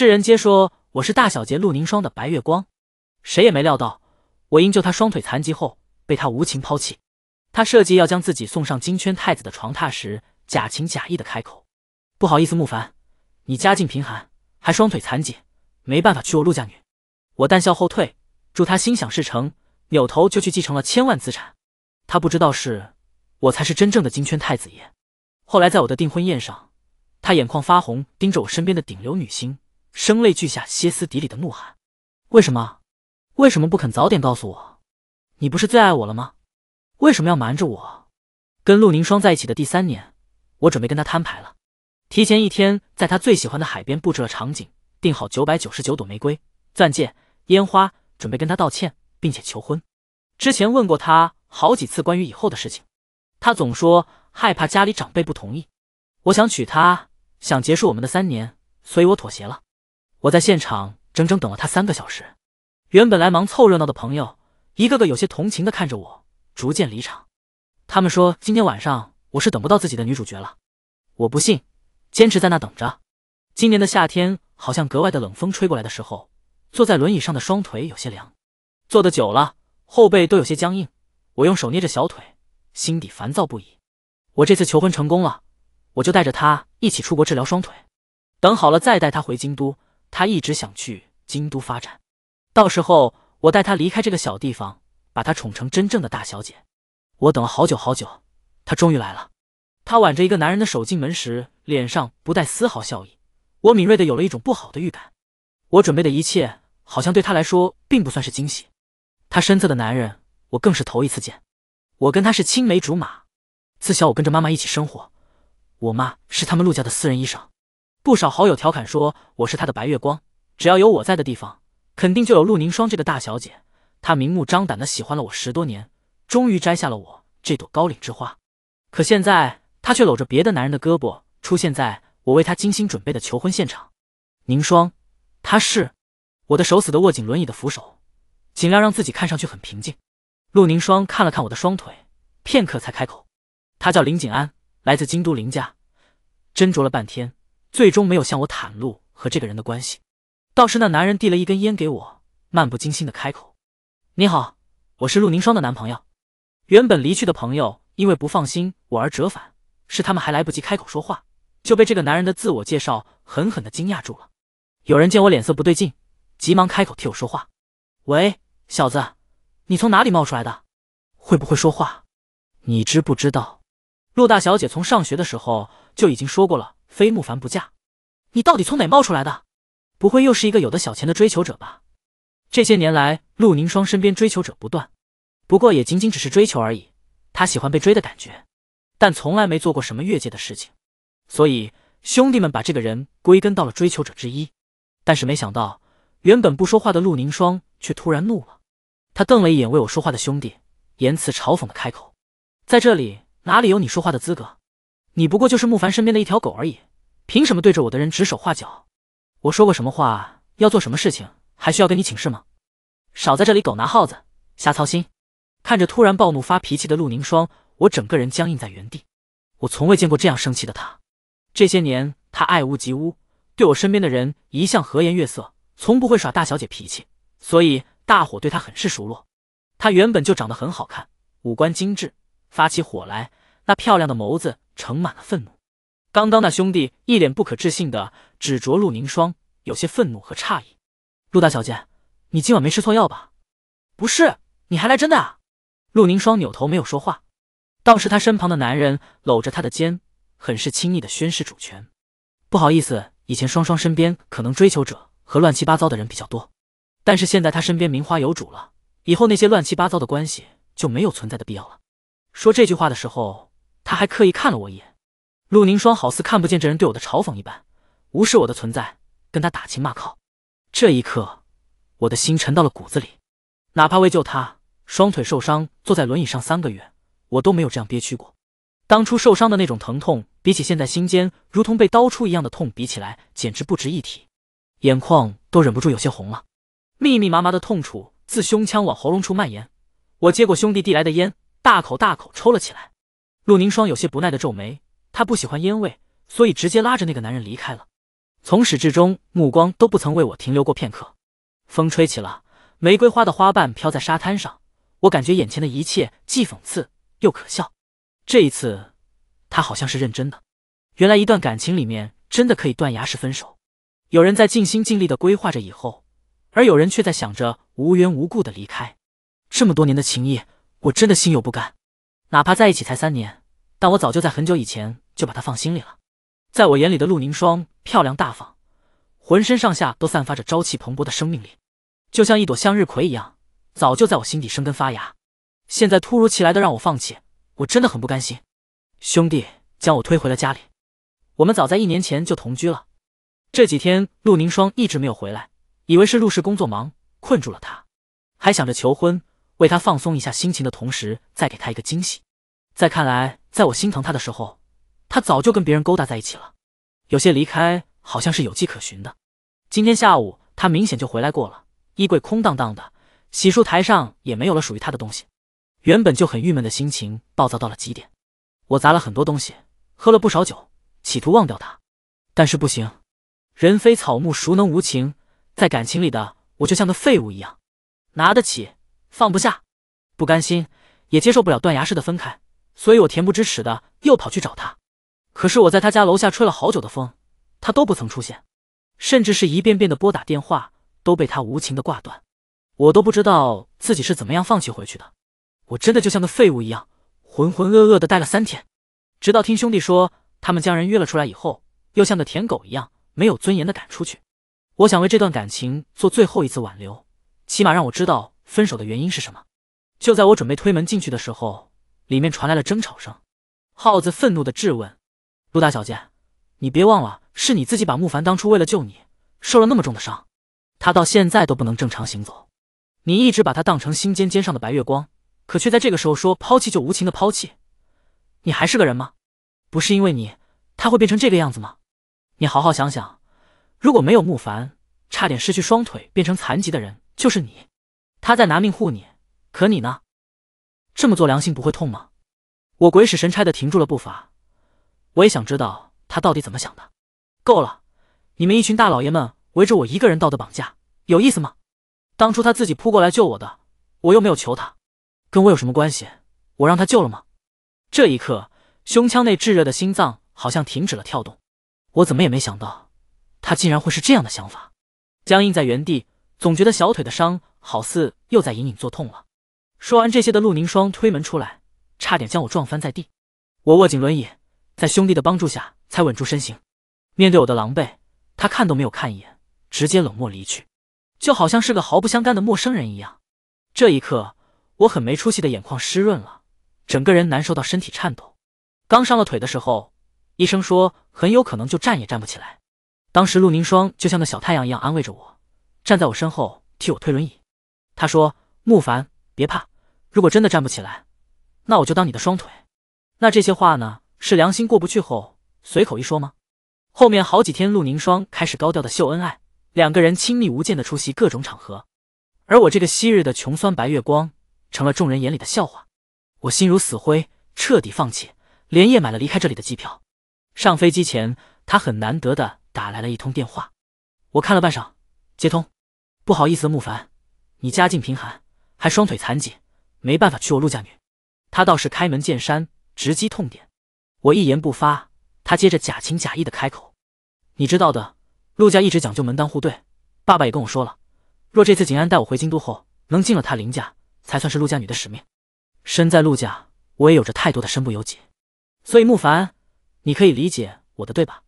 世人皆说我是大小姐陆凝霜的白月光，谁也没料到我因救她双腿残疾后被她无情抛弃。他设计要将自己送上金圈太子的床榻时，假情假意的开口：“不好意思，慕凡，你家境贫寒，还双腿残疾，没办法娶我陆家女。”我淡笑后退，祝他心想事成，扭头就去继承了千万资产。他不知道是我才是真正的金圈太子爷。后来在我的订婚宴上，他眼眶发红，盯着我身边的顶流女星。声泪俱下，歇斯底里的怒喊：“为什么？为什么不肯早点告诉我？你不是最爱我了吗？为什么要瞒着我？”跟陆凝霜在一起的第三年，我准备跟他摊牌了。提前一天，在他最喜欢的海边布置了场景，订好九百九十九朵玫瑰、钻戒、烟花，准备跟他道歉，并且求婚。之前问过他好几次关于以后的事情，他总说害怕家里长辈不同意。我想娶她，想结束我们的三年，所以我妥协了。我在现场整整等了他三个小时，原本来忙凑热闹的朋友，一个个有些同情的看着我，逐渐离场。他们说今天晚上我是等不到自己的女主角了。我不信，坚持在那等着。今年的夏天好像格外的冷，风吹过来的时候，坐在轮椅上的双腿有些凉，坐的久了，后背都有些僵硬。我用手捏着小腿，心底烦躁不已。我这次求婚成功了，我就带着他一起出国治疗双腿，等好了再带他回京都。她一直想去京都发展，到时候我带她离开这个小地方，把她宠成真正的大小姐。我等了好久好久，她终于来了。她挽着一个男人的手进门时，脸上不带丝毫笑意。我敏锐的有了一种不好的预感。我准备的一切好像对她来说并不算是惊喜。她身侧的男人，我更是头一次见。我跟他是青梅竹马，自小我跟着妈妈一起生活，我妈是他们陆家的私人医生。不少好友调侃说我是他的白月光，只要有我在的地方，肯定就有陆凝霜这个大小姐。她明目张胆的喜欢了我十多年，终于摘下了我这朵高岭之花。可现在她却搂着别的男人的胳膊出现在我为她精心准备的求婚现场。凝霜，他是？我的手死的握紧轮椅的扶手，尽量让自己看上去很平静。陆凝霜看了看我的双腿，片刻才开口：“她叫林景安，来自京都林家。”斟酌了半天。最终没有向我袒露和这个人的关系，倒是那男人递了一根烟给我，漫不经心的开口：“你好，我是陆凝霜的男朋友。”原本离去的朋友因为不放心我而折返，是他们还来不及开口说话，就被这个男人的自我介绍狠狠的惊讶住了。有人见我脸色不对劲，急忙开口替我说话：“喂，小子，你从哪里冒出来的？会不会说话？你知不知道，陆大小姐从上学的时候就已经说过了。”非慕凡不嫁，你到底从哪冒出来的？不会又是一个有的小钱的追求者吧？这些年来，陆凝霜身边追求者不断，不过也仅仅只是追求而已。她喜欢被追的感觉，但从来没做过什么越界的事情，所以兄弟们把这个人归根到了追求者之一。但是没想到，原本不说话的陆凝霜却突然怒了，他瞪了一眼为我说话的兄弟，言辞嘲讽的开口：“在这里哪里有你说话的资格？”你不过就是慕凡身边的一条狗而已，凭什么对着我的人指手画脚？我说过什么话，要做什么事情，还需要跟你请示吗？少在这里狗拿耗子，瞎操心！看着突然暴怒发脾气的陆凝霜，我整个人僵硬在原地。我从未见过这样生气的她。这些年，她爱屋及乌，对我身边的人一向和颜悦色，从不会耍大小姐脾气，所以大伙对她很是熟络。她原本就长得很好看，五官精致，发起火来，那漂亮的眸子。盛满了愤怒。刚刚那兄弟一脸不可置信的指着陆凝霜，有些愤怒和诧异：“陆大小姐，你今晚没吃错药吧？”“不是，你还来真的？”啊？陆凝霜扭头没有说话，倒是他身旁的男人搂着她的肩，很是亲昵的宣示主权。“不好意思，以前双双身边可能追求者和乱七八糟的人比较多，但是现在她身边名花有主了，以后那些乱七八糟的关系就没有存在的必要了。”说这句话的时候。他还刻意看了我一眼，陆凝霜好似看不见这人对我的嘲讽一般，无视我的存在，跟他打情骂俏。这一刻，我的心沉到了骨子里。哪怕为救他，双腿受伤，坐在轮椅上三个月，我都没有这样憋屈过。当初受伤的那种疼痛，比起现在心间如同被刀出一样的痛比起来，简直不值一提。眼眶都忍不住有些红了，密密麻麻的痛楚自胸腔往喉咙处蔓延。我接过兄弟递来的烟，大口大口抽了起来。陆凝霜有些不耐的皱眉，她不喜欢烟味，所以直接拉着那个男人离开了。从始至终，目光都不曾为我停留过片刻。风吹起了玫瑰花的花瓣，飘在沙滩上。我感觉眼前的一切既讽刺又可笑。这一次，他好像是认真的。原来一段感情里面真的可以断崖式分手。有人在尽心尽力的规划着以后，而有人却在想着无缘无故的离开。这么多年的情谊，我真的心有不甘。哪怕在一起才三年。但我早就在很久以前就把他放心里了，在我眼里的陆凝霜漂亮大方，浑身上下都散发着朝气蓬勃的生命力，就像一朵向日葵一样，早就在我心底生根发芽。现在突如其来的让我放弃，我真的很不甘心。兄弟将我推回了家里，我们早在一年前就同居了。这几天陆凝霜一直没有回来，以为是陆氏工作忙困住了他，还想着求婚，为他放松一下心情的同时，再给他一个惊喜。再看来。在我心疼他的时候，他早就跟别人勾搭在一起了。有些离开好像是有迹可循的。今天下午他明显就回来过了，衣柜空荡荡的，洗漱台上也没有了属于他的东西。原本就很郁闷的心情暴躁到了极点，我砸了很多东西，喝了不少酒，企图忘掉他，但是不行。人非草木，孰能无情？在感情里的我就像个废物一样，拿得起，放不下，不甘心，也接受不了断崖式的分开。所以，我恬不知耻的又跑去找他，可是我在他家楼下吹了好久的风，他都不曾出现，甚至是一遍遍的拨打电话，都被他无情的挂断。我都不知道自己是怎么样放弃回去的，我真的就像个废物一样，浑浑噩噩的待了三天，直到听兄弟说他们将人约了出来以后，又像个舔狗一样没有尊严的赶出去。我想为这段感情做最后一次挽留，起码让我知道分手的原因是什么。就在我准备推门进去的时候。里面传来了争吵声，耗子愤怒的质问：“陆大小姐，你别忘了，是你自己把慕凡当初为了救你受了那么重的伤，他到现在都不能正常行走，你一直把他当成心尖尖上的白月光，可却在这个时候说抛弃就无情的抛弃，你还是个人吗？不是因为你他会变成这个样子吗？你好好想想，如果没有慕凡，差点失去双腿变成残疾的人就是你，他在拿命护你，可你呢？”这么做良心不会痛吗？我鬼使神差的停住了步伐。我也想知道他到底怎么想的。够了！你们一群大老爷们围着我一个人道德绑架，有意思吗？当初他自己扑过来救我的，我又没有求他，跟我有什么关系？我让他救了吗？这一刻，胸腔内炙热的心脏好像停止了跳动。我怎么也没想到，他竟然会是这样的想法。僵硬在原地，总觉得小腿的伤好似又在隐隐作痛了。说完这些的陆凝霜推门出来，差点将我撞翻在地。我握紧轮椅，在兄弟的帮助下才稳住身形。面对我的狼狈，他看都没有看一眼，直接冷漠离去，就好像是个毫不相干的陌生人一样。这一刻，我很没出息的眼眶湿润了，整个人难受到身体颤抖。刚伤了腿的时候，医生说很有可能就站也站不起来。当时陆凝霜就像个小太阳一样安慰着我，站在我身后替我推轮椅。他说：“慕凡，别怕。”如果真的站不起来，那我就当你的双腿。那这些话呢？是良心过不去后随口一说吗？后面好几天，陆凝霜开始高调的秀恩爱，两个人亲密无间的出席各种场合，而我这个昔日的穷酸白月光成了众人眼里的笑话。我心如死灰，彻底放弃，连夜买了离开这里的机票。上飞机前，他很难得的打来了一通电话。我看了半晌，接通。不好意思，慕凡，你家境贫寒，还双腿残疾。没办法娶我陆家女，他倒是开门见山，直击痛点。我一言不发，他接着假情假意的开口：“你知道的，陆家一直讲究门当户对，爸爸也跟我说了，若这次景安带我回京都后，能进了他林家，才算是陆家女的使命。身在陆家，我也有着太多的身不由己，所以慕凡，你可以理解我的，对吧？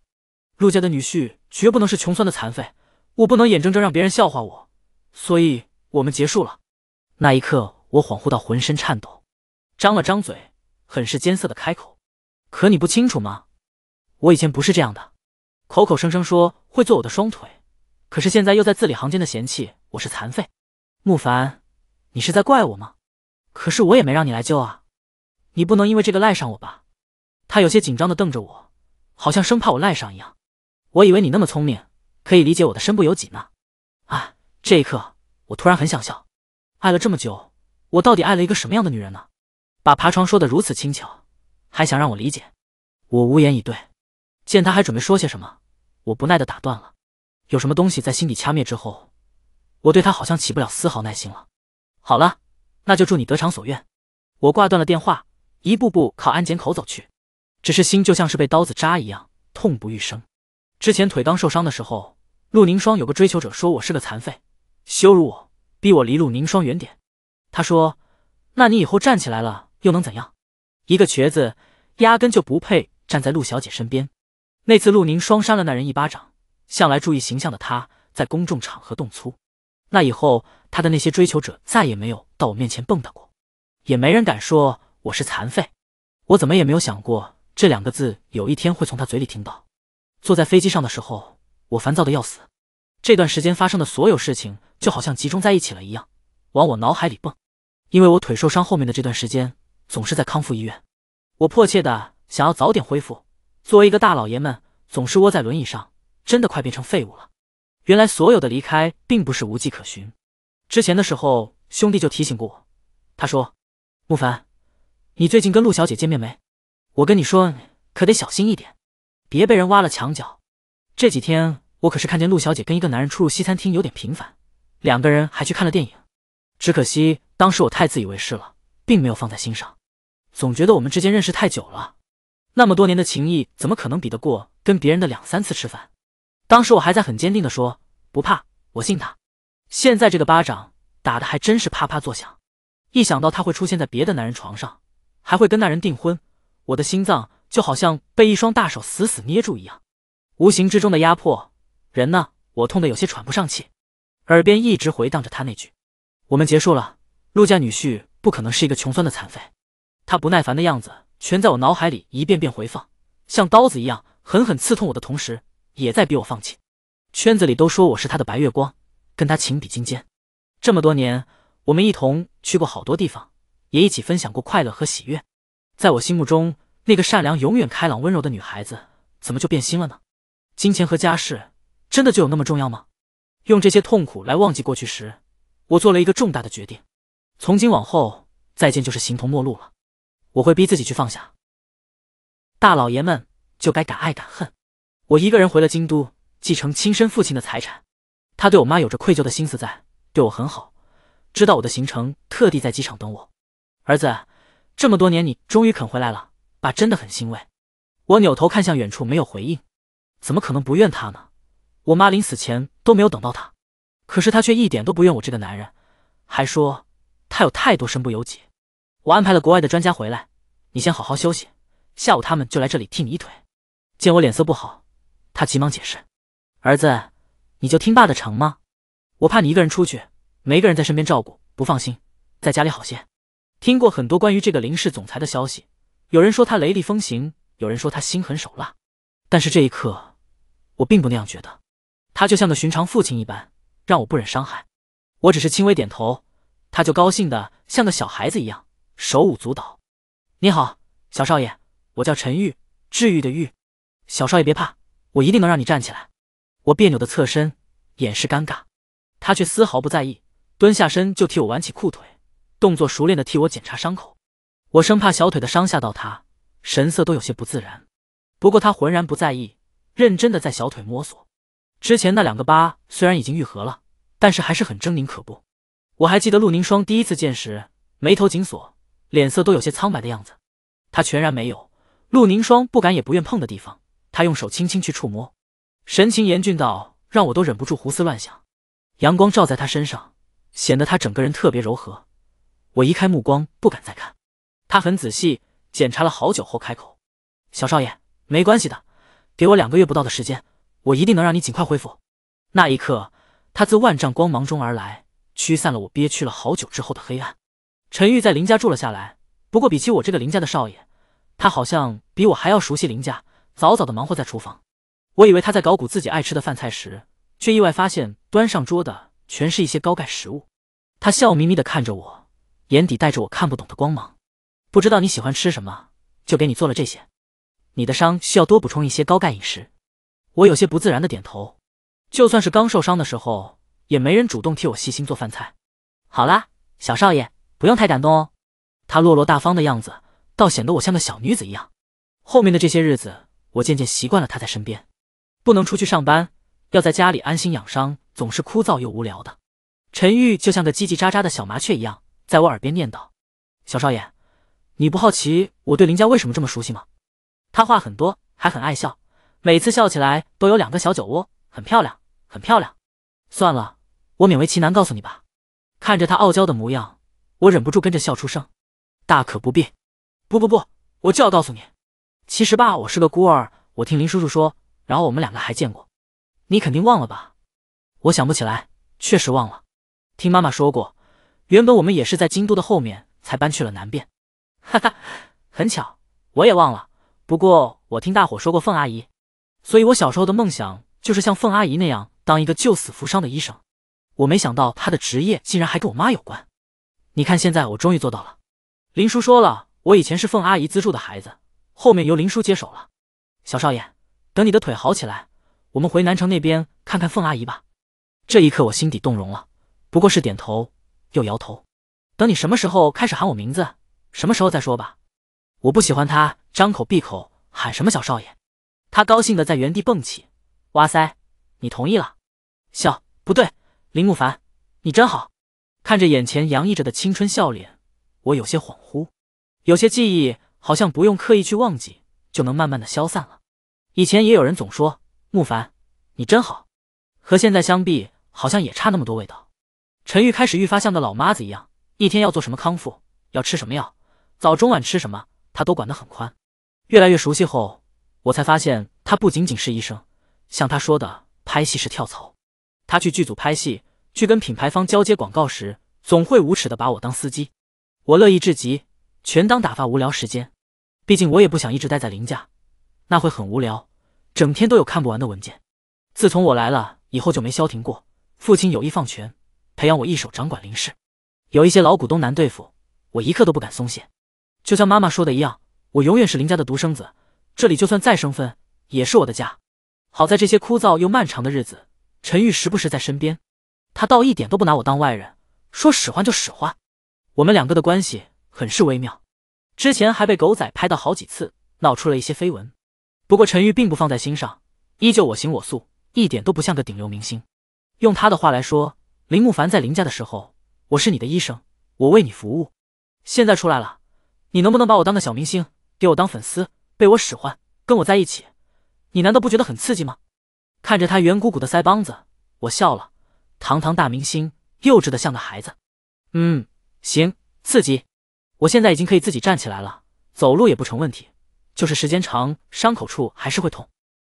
陆家的女婿绝不能是穷酸的残废，我不能眼睁睁让别人笑话我，所以我们结束了。那一刻。”我恍惚到浑身颤抖，张了张嘴，很是艰涩的开口：“可你不清楚吗？我以前不是这样的，口口声声说会做我的双腿，可是现在又在字里行间的嫌弃我是残废。慕凡，你是在怪我吗？可是我也没让你来救啊，你不能因为这个赖上我吧？”他有些紧张的瞪着我，好像生怕我赖上一样。我以为你那么聪明，可以理解我的身不由己呢。啊，这一刻我突然很想笑，爱了这么久。我到底爱了一个什么样的女人呢？把爬床说得如此轻巧，还想让我理解？我无言以对。见他还准备说些什么，我不耐地打断了。有什么东西在心底掐灭之后，我对他好像起不了丝毫耐心了。好了，那就祝你得偿所愿。我挂断了电话，一步步靠安检口走去。只是心就像是被刀子扎一样，痛不欲生。之前腿刚受伤的时候，陆凝霜有个追求者说我是个残废，羞辱我，逼我离陆凝霜远点。他说：“那你以后站起来了又能怎样？一个瘸子压根就不配站在陆小姐身边。那次陆宁双扇了那人一巴掌，向来注意形象的他在公众场合动粗，那以后他的那些追求者再也没有到我面前蹦跶过，也没人敢说我是残废。我怎么也没有想过这两个字有一天会从他嘴里听到。坐在飞机上的时候，我烦躁的要死，这段时间发生的所有事情就好像集中在一起了一样，往我脑海里蹦。”因为我腿受伤，后面的这段时间总是在康复医院。我迫切的想要早点恢复。作为一个大老爷们，总是窝在轮椅上，真的快变成废物了。原来所有的离开并不是无迹可寻。之前的时候，兄弟就提醒过我。他说：“慕凡，你最近跟陆小姐见面没？我跟你说，可得小心一点，别被人挖了墙角。这几天我可是看见陆小姐跟一个男人出入西餐厅有点频繁，两个人还去看了电影。只可惜。”当时我太自以为是了，并没有放在心上，总觉得我们之间认识太久了，那么多年的情谊怎么可能比得过跟别人的两三次吃饭？当时我还在很坚定地说不怕，我信他。现在这个巴掌打的还真是啪啪作响，一想到他会出现在别的男人床上，还会跟那人订婚，我的心脏就好像被一双大手死死捏住一样，无形之中的压迫，人呢？我痛得有些喘不上气，耳边一直回荡着他那句：“我们结束了。”陆家女婿不可能是一个穷酸的残废，他不耐烦的样子全在我脑海里一遍遍回放，像刀子一样狠狠刺痛我的同时，也在逼我放弃。圈子里都说我是他的白月光，跟他情比金坚。这么多年，我们一同去过好多地方，也一起分享过快乐和喜悦。在我心目中，那个善良、永远开朗、温柔的女孩子，怎么就变心了呢？金钱和家世真的就有那么重要吗？用这些痛苦来忘记过去时，我做了一个重大的决定。从今往后，再见就是形同陌路了。我会逼自己去放下。大老爷们就该敢爱敢恨。我一个人回了京都，继承亲生父亲的财产。他对我妈有着愧疚的心思，在对我很好，知道我的行程，特地在机场等我。儿子，这么多年你终于肯回来了，爸真的很欣慰。我扭头看向远处，没有回应。怎么可能不怨他呢？我妈临死前都没有等到他，可是他却一点都不怨我这个男人，还说。他有太多身不由己，我安排了国外的专家回来，你先好好休息，下午他们就来这里踢你一腿。见我脸色不好，他急忙解释：“儿子，你就听爸的成吗？我怕你一个人出去，没一个人在身边照顾，不放心，在家里好些。”听过很多关于这个林氏总裁的消息，有人说他雷厉风行，有人说他心狠手辣，但是这一刻，我并不那样觉得，他就像个寻常父亲一般，让我不忍伤害。我只是轻微点头。他就高兴的像个小孩子一样，手舞足蹈。你好，小少爷，我叫陈玉，治愈的愈。小少爷别怕，我一定能让你站起来。我别扭的侧身，掩饰尴尬。他却丝毫不在意，蹲下身就替我挽起裤腿，动作熟练的替我检查伤口。我生怕小腿的伤吓到他，神色都有些不自然。不过他浑然不在意，认真的在小腿摸索。之前那两个疤虽然已经愈合了，但是还是很狰狞可怖。我还记得陆凝霜第一次见时，眉头紧锁，脸色都有些苍白的样子。他全然没有陆凝霜不敢也不愿碰的地方，他用手轻轻去触摸，神情严峻到让我都忍不住胡思乱想。阳光照在他身上，显得他整个人特别柔和。我移开目光，不敢再看。他很仔细检查了好久后开口：“小少爷，没关系的，给我两个月不到的时间，我一定能让你尽快恢复。”那一刻，他自万丈光芒中而来。驱散了我憋屈了好久之后的黑暗。陈玉在林家住了下来，不过比起我这个林家的少爷，他好像比我还要熟悉林家。早早的忙活在厨房，我以为他在搞鼓自己爱吃的饭菜时，却意外发现端上桌的全是一些高钙食物。他笑眯眯的看着我，眼底带着我看不懂的光芒。不知道你喜欢吃什么，就给你做了这些。你的伤需要多补充一些高钙饮食。我有些不自然的点头。就算是刚受伤的时候。也没人主动替我细心做饭菜。好啦，小少爷，不用太感动哦。他落落大方的样子，倒显得我像个小女子一样。后面的这些日子，我渐渐习惯了他在身边。不能出去上班，要在家里安心养伤，总是枯燥又无聊的。陈玉就像个叽叽喳喳的小麻雀一样，在我耳边念叨：“小少爷，你不好奇我对林家为什么这么熟悉吗？”他话很多，还很爱笑，每次笑起来都有两个小酒窝，很漂亮，很漂亮。算了。我勉为其难告诉你吧，看着他傲娇的模样，我忍不住跟着笑出声。大可不必，不不不，我就要告诉你。其实吧，我是个孤儿。我听林叔叔说，然后我们两个还见过，你肯定忘了吧？我想不起来，确实忘了。听妈妈说过，原本我们也是在京都的后面才搬去了南边。哈哈，很巧，我也忘了。不过我听大伙说过凤阿姨，所以我小时候的梦想就是像凤阿姨那样当一个救死扶伤的医生。我没想到他的职业竟然还跟我妈有关，你看现在我终于做到了。林叔说了，我以前是凤阿姨资助的孩子，后面由林叔接手了。小少爷，等你的腿好起来，我们回南城那边看看凤阿姨吧。这一刻我心底动容了，不过是点头又摇头。等你什么时候开始喊我名字，什么时候再说吧。我不喜欢他张口闭口喊什么小少爷。他高兴的在原地蹦起，哇塞，你同意了？笑，不对。林慕凡，你真好。看着眼前洋溢着的青春笑脸，我有些恍惚，有些记忆好像不用刻意去忘记，就能慢慢的消散了。以前也有人总说慕凡，你真好。和现在相比，好像也差那么多味道。陈玉开始愈发像个老妈子一样，一天要做什么康复，要吃什么药，早中晚吃什么，他都管得很宽。越来越熟悉后，我才发现他不仅仅是医生，像他说的，拍戏是跳槽。他去剧组拍戏，去跟品牌方交接广告时，总会无耻的把我当司机，我乐意至极，全当打发无聊时间。毕竟我也不想一直待在林家，那会很无聊，整天都有看不完的文件。自从我来了以后就没消停过。父亲有意放权，培养我一手掌管林氏，有一些老股东难对付，我一刻都不敢松懈。就像妈妈说的一样，我永远是林家的独生子，这里就算再生分，也是我的家。好在这些枯燥又漫长的日子。陈玉时不时在身边，他倒一点都不拿我当外人，说使唤就使唤。我们两个的关系很是微妙，之前还被狗仔拍到好几次，闹出了一些绯闻。不过陈玉并不放在心上，依旧我行我素，一点都不像个顶流明星。用他的话来说：“林慕凡在林家的时候，我是你的医生，我为你服务。现在出来了，你能不能把我当个小明星，给我当粉丝，被我使唤，跟我在一起？你难道不觉得很刺激吗？”看着他圆鼓鼓的腮帮子，我笑了。堂堂大明星，幼稚的像个孩子。嗯，行，刺激。我现在已经可以自己站起来了，走路也不成问题。就是时间长，伤口处还是会痛。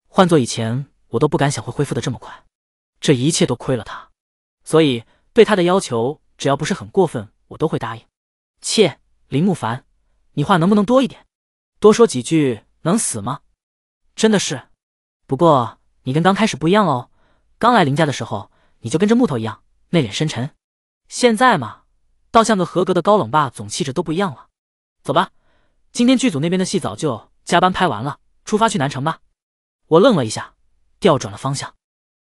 换做以前，我都不敢想会恢复的这么快。这一切都亏了他。所以对他的要求，只要不是很过分，我都会答应。切，林慕凡，你话能不能多一点？多说几句能死吗？真的是。不过。你跟刚开始不一样哦。刚来林家的时候你就跟这木头一样，内敛深沉。现在嘛，倒像个合格的高冷霸总，气质都不一样了。走吧，今天剧组那边的戏早就加班拍完了，出发去南城吧。我愣了一下，调转了方向，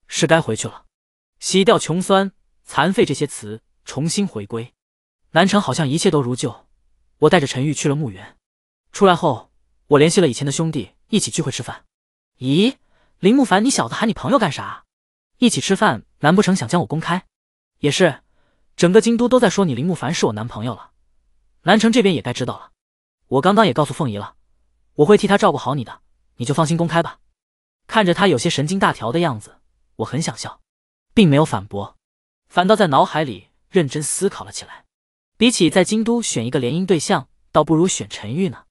是该回去了。洗掉穷酸、残废这些词，重新回归。南城好像一切都如旧。我带着陈玉去了墓园，出来后，我联系了以前的兄弟，一起聚会吃饭。咦？林慕凡，你小子喊你朋友干啥？一起吃饭，难不成想将我公开？也是，整个京都都在说你林慕凡是我男朋友了，南城这边也该知道了。我刚刚也告诉凤仪了，我会替她照顾好你的，你就放心公开吧。看着他有些神经大条的样子，我很想笑，并没有反驳，反倒在脑海里认真思考了起来。比起在京都选一个联姻对象，倒不如选陈玉呢。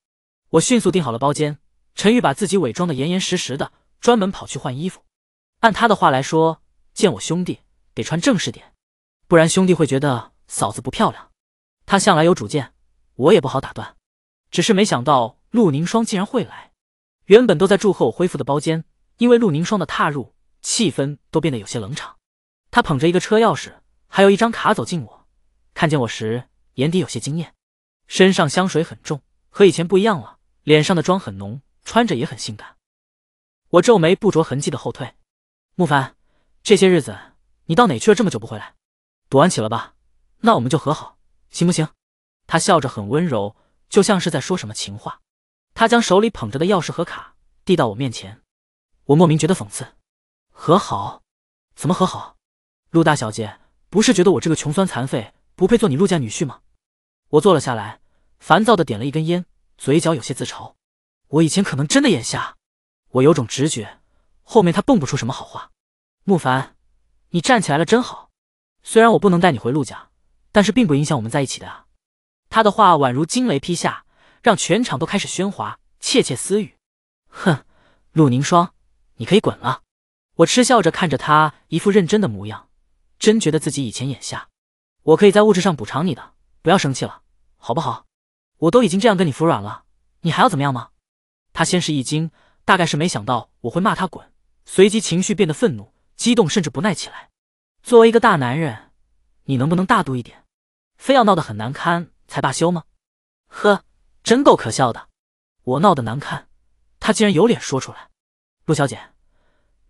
我迅速订好了包间，陈玉把自己伪装的严严实实的。专门跑去换衣服，按他的话来说，见我兄弟得穿正式点，不然兄弟会觉得嫂子不漂亮。他向来有主见，我也不好打断。只是没想到陆凝霜竟然会来。原本都在祝贺我恢复的包间，因为陆凝霜的踏入，气氛都变得有些冷场。他捧着一个车钥匙，还有一张卡走进我。看见我时，眼底有些惊艳。身上香水很重，和以前不一样了。脸上的妆很浓，穿着也很性感。我皱眉，不着痕迹的后退。慕凡，这些日子你到哪去了？这么久不回来，赌完起了吧？那我们就和好，行不行？他笑着，很温柔，就像是在说什么情话。他将手里捧着的钥匙和卡递到我面前，我莫名觉得讽刺。和好？怎么和好？陆大小姐不是觉得我这个穷酸残废不配做你陆家女婿吗？我坐了下来，烦躁的点了一根烟，嘴角有些自嘲。我以前可能真的眼瞎。我有种直觉，后面他蹦不出什么好话。慕凡，你站起来了，真好。虽然我不能带你回陆家，但是并不影响我们在一起的。啊。他的话宛如惊雷劈下，让全场都开始喧哗、窃窃私语。哼，陆凝霜，你可以滚了。我嗤笑着看着他，一副认真的模样，真觉得自己以前眼瞎。我可以在物质上补偿你的，不要生气了，好不好？我都已经这样跟你服软了，你还要怎么样吗？他先是一惊。大概是没想到我会骂他滚，随即情绪变得愤怒、激动，甚至不耐起来。作为一个大男人，你能不能大度一点？非要闹得很难堪才罢休吗？呵，真够可笑的！我闹得难堪，他竟然有脸说出来，陆小姐。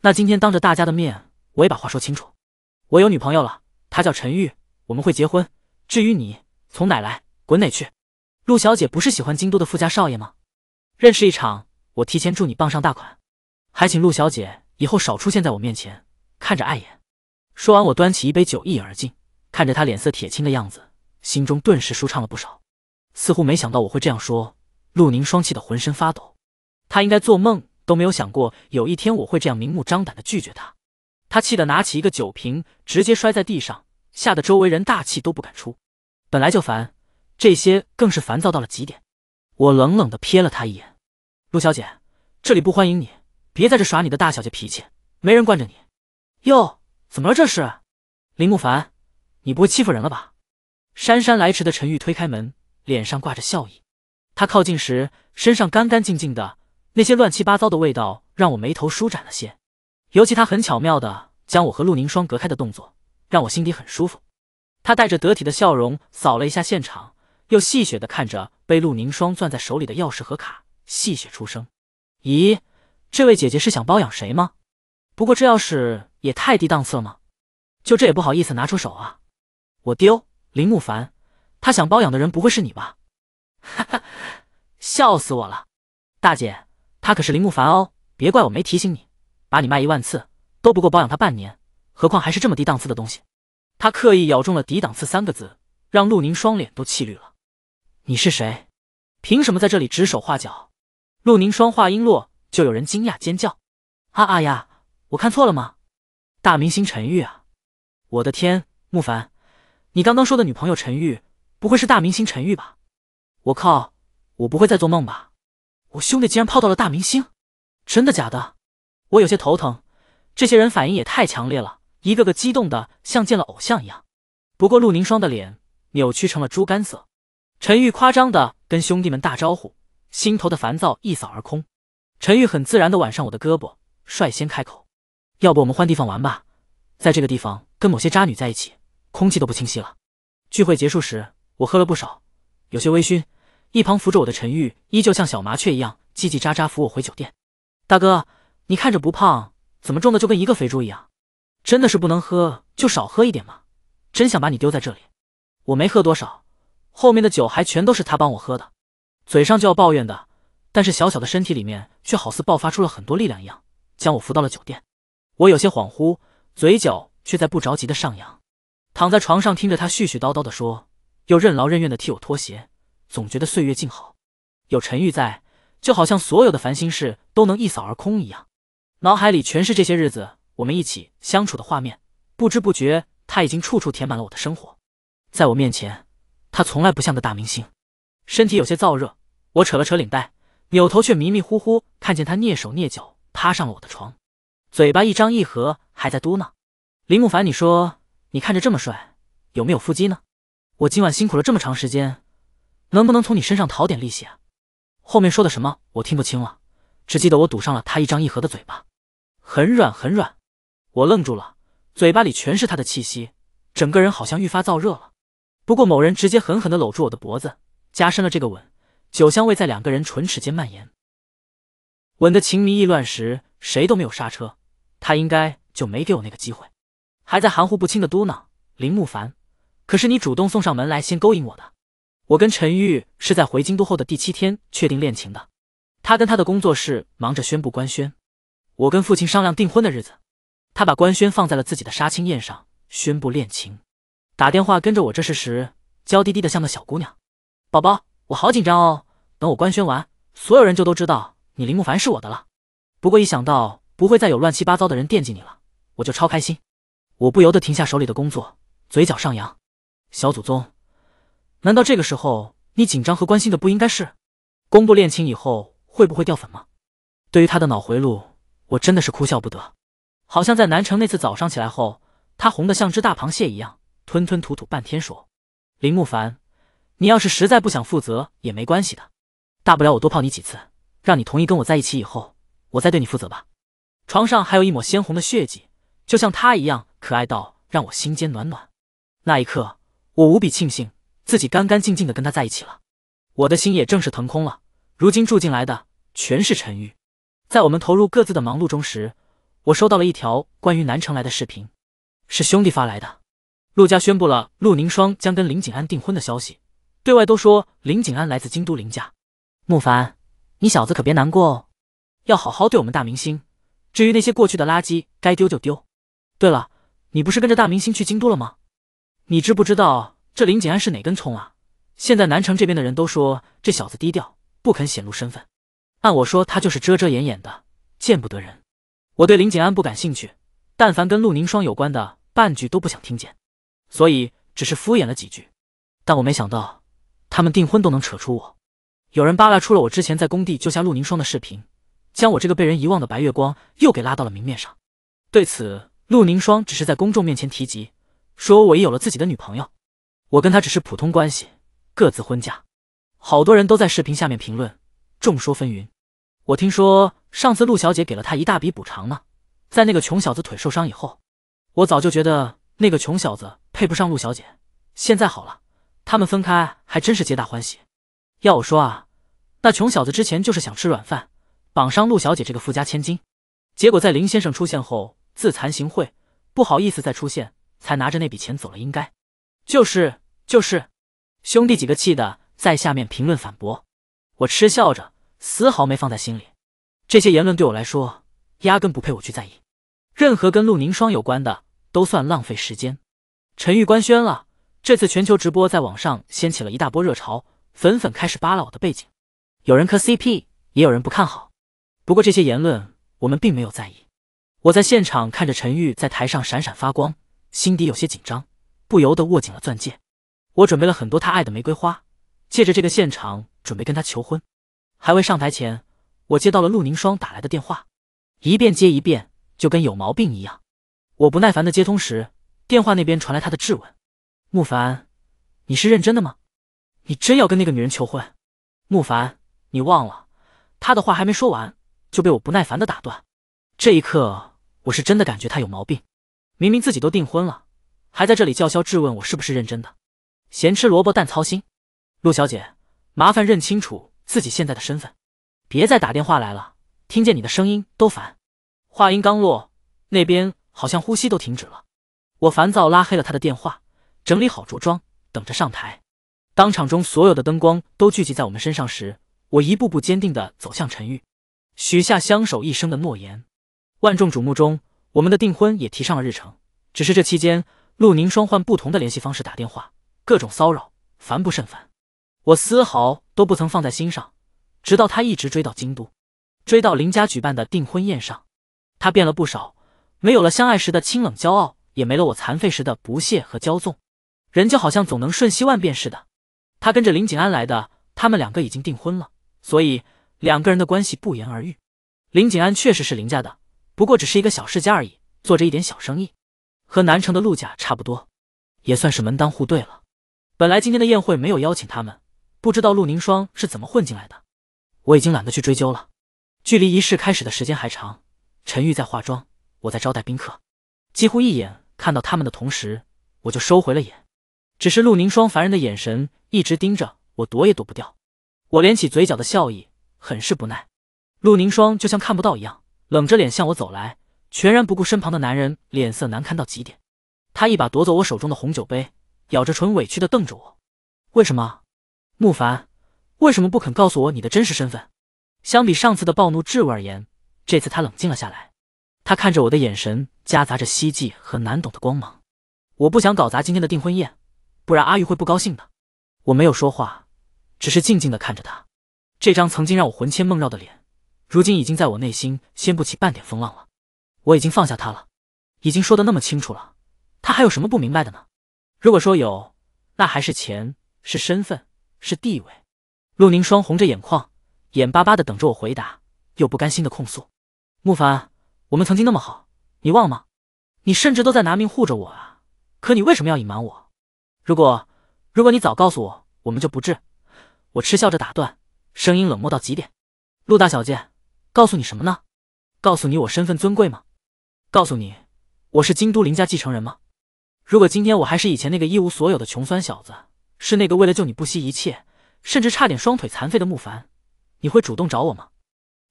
那今天当着大家的面，我也把话说清楚：我有女朋友了，她叫陈玉，我们会结婚。至于你，从哪来，滚哪去。陆小姐不是喜欢京都的富家少爷吗？认识一场。我提前祝你傍上大款，还请陆小姐以后少出现在我面前，看着碍眼。说完，我端起一杯酒，一饮而尽。看着他脸色铁青的样子，心中顿时舒畅了不少。似乎没想到我会这样说，陆宁霜气的浑身发抖。他应该做梦都没有想过，有一天我会这样明目张胆的拒绝他。他气得拿起一个酒瓶，直接摔在地上，吓得周围人大气都不敢出。本来就烦，这些更是烦躁到了极点。我冷冷的瞥了他一眼。陆小姐，这里不欢迎你，别在这耍你的大小姐脾气，没人惯着你。哟，怎么了这是？林慕凡，你不会欺负人了吧？姗姗来迟的陈玉推开门，脸上挂着笑意。他靠近时，身上干干净净的，那些乱七八糟的味道让我眉头舒展了些。尤其他很巧妙的将我和陆凝霜隔开的动作，让我心底很舒服。他带着得体的笑容扫了一下现场，又戏谑的看着被陆凝霜攥在手里的钥匙和卡。戏谑出声：“咦，这位姐姐是想包养谁吗？不过这要是也太低档次了吗？就这也不好意思拿出手啊！我丢，林慕凡，他想包养的人不会是你吧？哈哈，笑死我了！大姐，他可是林慕凡哦，别怪我没提醒你，把你卖一万次都不够包养他半年，何况还是这么低档次的东西。”他刻意咬中了“低档次”三个字，让陆宁双脸都气绿了。你是谁？凭什么在这里指手画脚？陆凝霜话音落，就有人惊讶尖叫：“啊啊呀！我看错了吗？大明星陈玉啊！我的天，慕凡，你刚刚说的女朋友陈玉，不会是大明星陈玉吧？我靠，我不会再做梦吧？我兄弟竟然泡到了大明星，真的假的？我有些头疼，这些人反应也太强烈了，一个个激动的像见了偶像一样。不过陆凝霜的脸扭曲成了猪肝色，陈玉夸张的跟兄弟们打招呼。”心头的烦躁一扫而空，陈玉很自然地挽上我的胳膊，率先开口：“要不我们换地方玩吧，在这个地方跟某些渣女在一起，空气都不清晰了。”聚会结束时，我喝了不少，有些微醺。一旁扶着我的陈玉依旧像小麻雀一样叽叽喳喳扶我回酒店。“大哥，你看着不胖，怎么重的就跟一个肥猪一样？真的是不能喝就少喝一点嘛，真想把你丢在这里。”“我没喝多少，后面的酒还全都是他帮我喝的。”嘴上就要抱怨的，但是小小的身体里面却好似爆发出了很多力量一样，将我扶到了酒店。我有些恍惚，嘴角却在不着急的上扬。躺在床上，听着他絮絮叨叨的说，又任劳任怨的替我脱鞋，总觉得岁月静好。有陈玉在，就好像所有的烦心事都能一扫而空一样。脑海里全是这些日子我们一起相处的画面。不知不觉，他已经处处填满了我的生活。在我面前，他从来不像个大明星。身体有些燥热，我扯了扯领带，扭头却迷迷糊糊看见他蹑手蹑脚趴上了我的床，嘴巴一张一合，还在嘟囔：“林慕凡，你说你看着这么帅，有没有腹肌呢？我今晚辛苦了这么长时间，能不能从你身上讨点利息啊？后面说的什么我听不清了，只记得我堵上了他一张一合的嘴巴，很软很软。我愣住了，嘴巴里全是他的气息，整个人好像愈发燥热了。不过某人直接狠狠地搂住我的脖子。加深了这个吻，酒香味在两个人唇齿间蔓延。吻得情迷意乱时，谁都没有刹车。他应该就没给我那个机会，还在含糊不清的嘟囔：“林慕凡，可是你主动送上门来，先勾引我的。我跟陈玉是在回京都后的第七天确定恋情的。他跟他的工作室忙着宣布官宣，我跟父亲商量订婚的日子。他把官宣放在了自己的杀青宴上宣布恋情。打电话跟着我这事时，娇滴滴的像个小姑娘。”宝宝，我好紧张哦。等我官宣完，所有人就都知道你林慕凡是我的了。不过一想到不会再有乱七八糟的人惦记你了，我就超开心。我不由得停下手里的工作，嘴角上扬。小祖宗，难道这个时候你紧张和关心的不应该是，公布恋情以后会不会掉粉吗？对于他的脑回路，我真的是哭笑不得。好像在南城那次早上起来后，他红得像只大螃蟹一样，吞吞吐吐半天说：“林慕凡。”你要是实在不想负责也没关系的，大不了我多泡你几次，让你同意跟我在一起以后，我再对你负责吧。床上还有一抹鲜红的血迹，就像他一样可爱到让我心间暖暖。那一刻，我无比庆幸自己干干净净的跟他在一起了，我的心也正式腾空了。如今住进来的全是陈玉。在我们投入各自的忙碌中时，我收到了一条关于南城来的视频，是兄弟发来的。陆家宣布了陆凝霜将跟林景安订婚的消息。对外都说林景安来自京都林家，慕凡，你小子可别难过哦，要好好对我们大明星。至于那些过去的垃圾，该丢就丢。对了，你不是跟着大明星去京都了吗？你知不知道这林景安是哪根葱啊？现在南城这边的人都说这小子低调，不肯显露身份。按我说，他就是遮遮掩掩的，见不得人。我对林景安不感兴趣，但凡跟陆凝霜有关的半句都不想听见，所以只是敷衍了几句。但我没想到。他们订婚都能扯出我，有人扒拉出了我之前在工地救下陆凝霜的视频，将我这个被人遗忘的白月光又给拉到了明面上。对此，陆凝霜只是在公众面前提及，说我已有了自己的女朋友，我跟他只是普通关系，各自婚嫁。好多人都在视频下面评论，众说纷纭。我听说上次陆小姐给了他一大笔补偿呢，在那个穷小子腿受伤以后，我早就觉得那个穷小子配不上陆小姐，现在好了。他们分开还真是皆大欢喜。要我说啊，那穷小子之前就是想吃软饭，绑上陆小姐这个富家千金，结果在林先生出现后自惭形秽，不好意思再出现，才拿着那笔钱走了。应该就是就是兄弟几个气的在下面评论反驳，我嗤笑着，丝毫没放在心里。这些言论对我来说，压根不配我去在意。任何跟陆凝霜有关的，都算浪费时间。陈玉官宣了。这次全球直播在网上掀起了一大波热潮，粉粉开始扒拉我的背景，有人磕 CP，也有人不看好。不过这些言论我们并没有在意。我在现场看着陈玉在台上闪闪发光，心底有些紧张，不由得握紧了钻戒。我准备了很多他爱的玫瑰花，借着这个现场准备跟他求婚。还未上台前，我接到了陆凝霜打来的电话，一遍接一遍，就跟有毛病一样。我不耐烦的接通时，电话那边传来他的质问。慕凡，你是认真的吗？你真要跟那个女人求婚？慕凡，你忘了，他的话还没说完就被我不耐烦的打断。这一刻，我是真的感觉他有毛病。明明自己都订婚了，还在这里叫嚣质问我是不是认真的？咸吃萝卜淡操心。陆小姐，麻烦认清楚自己现在的身份，别再打电话来了，听见你的声音都烦。话音刚落，那边好像呼吸都停止了。我烦躁拉黑了他的电话。整理好着装，等着上台。当场中所有的灯光都聚集在我们身上时，我一步步坚定地走向陈玉，许下相守一生的诺言。万众瞩目中，我们的订婚也提上了日程。只是这期间，陆凝霜换不同的联系方式打电话，各种骚扰，烦不胜烦。我丝毫都不曾放在心上。直到他一直追到京都，追到林家举办的订婚宴上，他变了不少，没有了相爱时的清冷骄傲，也没了我残废时的不屑和骄纵。人就好像总能瞬息万变似的，他跟着林景安来的，他们两个已经订婚了，所以两个人的关系不言而喻。林景安确实是林家的，不过只是一个小世家而已，做着一点小生意，和南城的陆家差不多，也算是门当户对了。本来今天的宴会没有邀请他们，不知道陆凝霜是怎么混进来的，我已经懒得去追究了。距离仪式开始的时间还长，陈玉在化妆，我在招待宾客，几乎一眼看到他们的同时，我就收回了眼。只是陆凝霜烦人的眼神一直盯着我，躲也躲不掉。我敛起嘴角的笑意，很是不耐。陆凝霜就像看不到一样，冷着脸向我走来，全然不顾身旁的男人脸色难看到极点。他一把夺走我手中的红酒杯，咬着唇委屈的瞪着我：“为什么，慕凡？为什么不肯告诉我你的真实身份？”相比上次的暴怒质问而言，这次他冷静了下来。他看着我的眼神夹杂着希冀和难懂的光芒。我不想搞砸今天的订婚宴。不然阿玉会不高兴的。我没有说话，只是静静的看着他，这张曾经让我魂牵梦绕的脸，如今已经在我内心掀不起半点风浪了。我已经放下他了，已经说的那么清楚了，他还有什么不明白的呢？如果说有，那还是钱，是身份，是地位。陆凝霜红着眼眶，眼巴巴的等着我回答，又不甘心的控诉：“慕凡，我们曾经那么好，你忘吗？你甚至都在拿命护着我啊！可你为什么要隐瞒我？”如果，如果你早告诉我，我们就不治。我嗤笑着打断，声音冷漠到极点。陆大小姐，告诉你什么呢？告诉你我身份尊贵吗？告诉你我是京都林家继承人吗？如果今天我还是以前那个一无所有的穷酸小子，是那个为了救你不惜一切，甚至差点双腿残废的木凡，你会主动找我吗？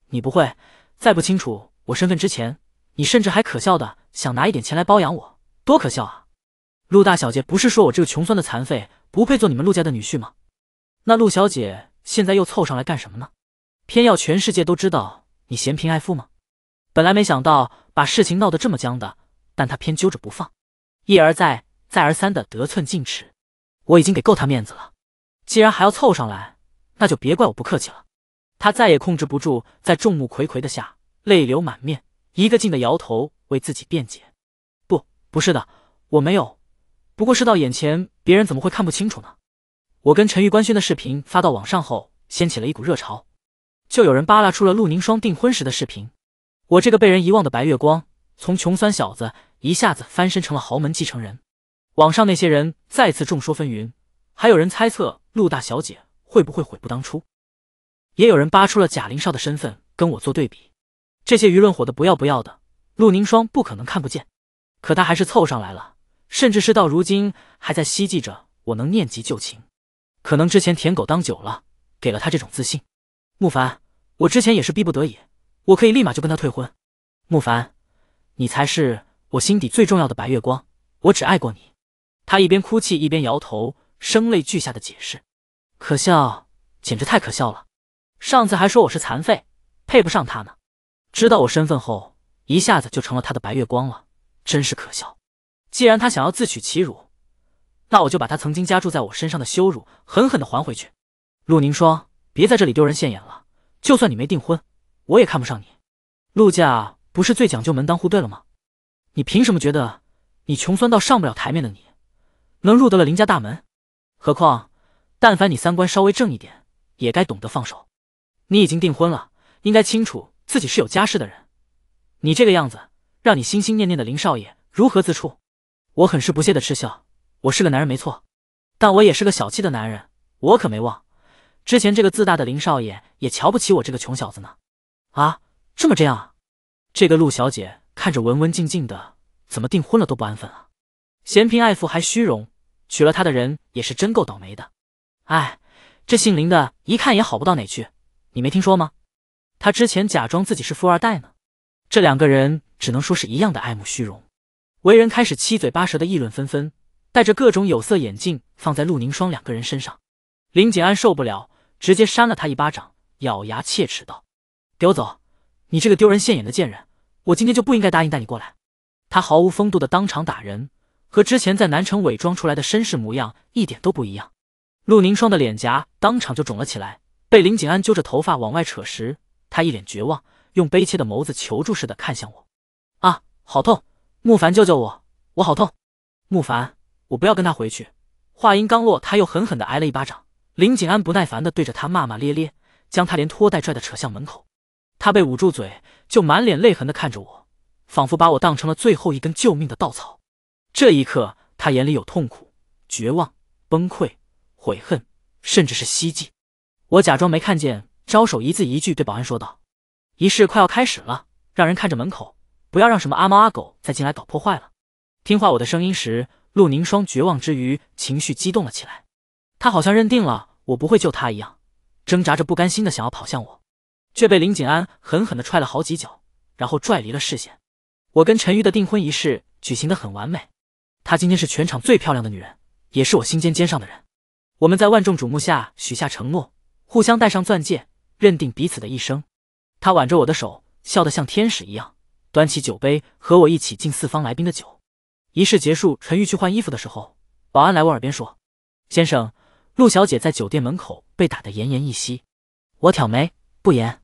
你不会。在不清楚我身份之前，你甚至还可笑的想拿一点钱来包养我，多可笑啊！陆大小姐不是说我这个穷酸的残废不配做你们陆家的女婿吗？那陆小姐现在又凑上来干什么呢？偏要全世界都知道你嫌贫爱富吗？本来没想到把事情闹得这么僵的，但她偏揪着不放，一而再再而三的得寸进尺。我已经给够她面子了，既然还要凑上来，那就别怪我不客气了。她再也控制不住，在众目睽睽的下泪流满面，一个劲的摇头为自己辩解：“不，不是的，我没有。”不过，是到眼前，别人怎么会看不清楚呢？我跟陈玉官宣的视频发到网上后，掀起了一股热潮，就有人扒拉出了陆凝霜订婚时的视频。我这个被人遗忘的白月光，从穷酸小子一下子翻身成了豪门继承人，网上那些人再次众说纷纭，还有人猜测陆大小姐会不会悔不当初，也有人扒出了贾林少的身份跟我做对比。这些舆论火的不要不要的，陆凝霜不可能看不见，可他还是凑上来了。甚至是到如今还在希冀着我能念及旧情，可能之前舔狗当久了，给了他这种自信。慕凡，我之前也是逼不得已，我可以立马就跟他退婚。慕凡，你才是我心底最重要的白月光，我只爱过你。他一边哭泣一边摇头，声泪俱下的解释，可笑，简直太可笑了。上次还说我是残废，配不上他呢，知道我身份后，一下子就成了他的白月光了，真是可笑。既然他想要自取其辱，那我就把他曾经加注在我身上的羞辱狠狠的还回去。陆凝霜，别在这里丢人现眼了。就算你没订婚，我也看不上你。陆家不是最讲究门当户对了吗？你凭什么觉得你穷酸到上不了台面的你能入得了林家大门？何况，但凡你三观稍微正一点，也该懂得放手。你已经订婚了，应该清楚自己是有家室的人。你这个样子，让你心心念念的林少爷如何自处？我很是不屑的嗤笑，我是个男人没错，但我也是个小气的男人，我可没忘，之前这个自大的林少爷也瞧不起我这个穷小子呢。啊，这么这样啊？这个陆小姐看着文文静静的，怎么订婚了都不安分啊？嫌贫爱富还虚荣，娶了她的人也是真够倒霉的。哎，这姓林的一看也好不到哪去，你没听说吗？他之前假装自己是富二代呢。这两个人只能说是一样的爱慕虚荣。为人开始七嘴八舌的议论纷纷，戴着各种有色眼镜放在陆凝霜两个人身上。林景安受不了，直接扇了他一巴掌，咬牙切齿道：“给我走！你这个丢人现眼的贱人！我今天就不应该答应带你过来。”他毫无风度的当场打人，和之前在南城伪装出来的绅士模样一点都不一样。陆凝霜的脸颊当场就肿了起来，被林景安揪着头发往外扯时，他一脸绝望，用悲切的眸子求助似的看向我：“啊，好痛！”慕凡，救救我，我好痛！慕凡，我不要跟他回去。话音刚落，他又狠狠的挨了一巴掌。林景安不耐烦的对着他骂骂咧咧，将他连拖带拽的扯向门口。他被捂住嘴，就满脸泪痕的看着我，仿佛把我当成了最后一根救命的稻草。这一刻，他眼里有痛苦、绝望、崩溃、悔恨，甚至是希冀。我假装没看见，招手，一字一句对保安说道：“仪式快要开始了，让人看着门口。”不要让什么阿猫阿狗再进来搞破坏了！听话，我的声音时，陆凝霜绝望之余情绪激动了起来。他好像认定了我不会救他一样，挣扎着不甘心的想要跑向我，却被林景安狠狠的踹了好几脚，然后拽离了视线。我跟陈玉的订婚仪式举行的很完美，她今天是全场最漂亮的女人，也是我心尖尖上的人。我们在万众瞩目下许下承诺，互相戴上钻戒，认定彼此的一生。她挽着我的手，笑得像天使一样。端起酒杯和我一起敬四方来宾的酒。仪式结束，陈玉去换衣服的时候，保安来我耳边说：“先生，陆小姐在酒店门口被打得奄奄一息。”我挑眉，不言。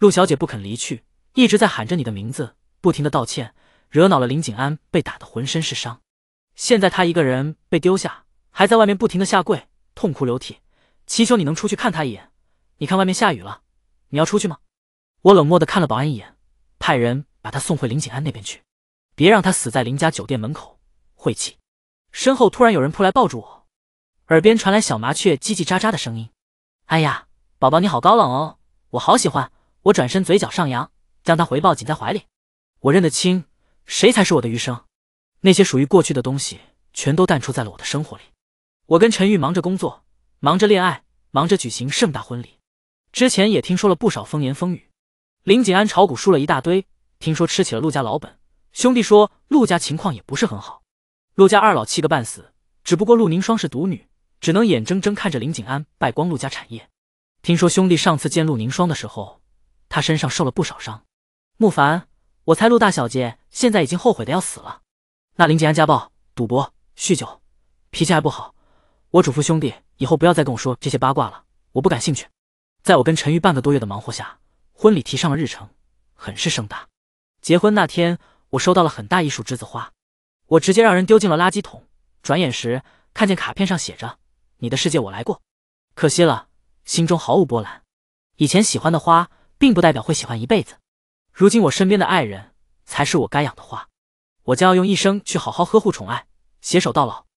陆小姐不肯离去，一直在喊着你的名字，不停的道歉，惹恼了林景安，被打得浑身是伤。现在他一个人被丢下，还在外面不停的下跪，痛哭流涕，祈求你能出去看他一眼。你看外面下雨了，你要出去吗？我冷漠的看了保安一眼，派人。把他送回林景安那边去，别让他死在林家酒店门口，晦气！身后突然有人扑来抱住我，耳边传来小麻雀叽叽喳喳的声音。哎呀，宝宝你好高冷哦，我好喜欢。我转身，嘴角上扬，将他回抱，紧在怀里。我认得清，谁才是我的余生。那些属于过去的东西，全都淡出在了我的生活里。我跟陈玉忙着工作，忙着恋爱，忙着举行盛大婚礼。之前也听说了不少风言风语，林景安炒股输了一大堆。听说吃起了陆家老本，兄弟说陆家情况也不是很好。陆家二老气个半死，只不过陆凝霜是独女，只能眼睁睁看着林景安败光陆家产业。听说兄弟上次见陆凝霜的时候，她身上受了不少伤。慕凡，我猜陆大小姐现在已经后悔的要死了。那林景安家暴、赌博、酗酒，脾气还不好。我嘱咐兄弟，以后不要再跟我说这些八卦了，我不感兴趣。在我跟陈玉半个多月的忙活下，婚礼提上了日程，很是盛大。结婚那天，我收到了很大一束栀子花，我直接让人丢进了垃圾桶。转眼时，看见卡片上写着：“你的世界我来过。”可惜了，心中毫无波澜。以前喜欢的花，并不代表会喜欢一辈子。如今我身边的爱人，才是我该养的花，我将要用一生去好好呵护、宠爱，携手到老。